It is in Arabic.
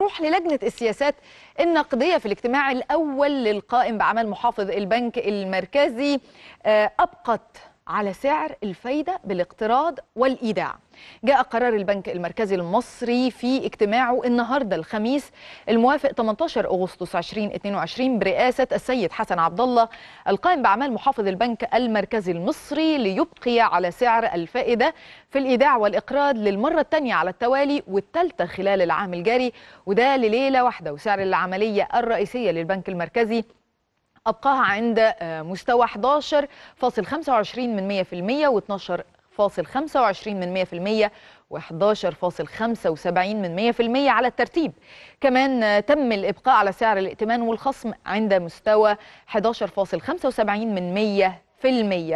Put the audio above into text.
نروح للجنة السياسات النقدية في الاجتماع الأول للقائم بعمل محافظ البنك المركزي آه، أبقت على سعر الفايدة بالاقتراض والإيداع جاء قرار البنك المركزي المصري في اجتماعه النهاردة الخميس الموافق 18 أغسطس 2022 برئاسة السيد حسن عبد الله القائم بأعمال محافظ البنك المركزي المصري ليبقي على سعر الفائدة في الإيداع والإقراض للمرة الثانية على التوالي والثالثة خلال العام الجاري وده لليلة واحدة وسعر العملية الرئيسية للبنك المركزي أبقاها عند آه، مستوى 11.25 من 100% و 12.25 من 100% و11.75 من 100% على الترتيب كمان آه، تم الإبقاء على سعر الائتمان والخصم عند مستوى 11.75 من 100%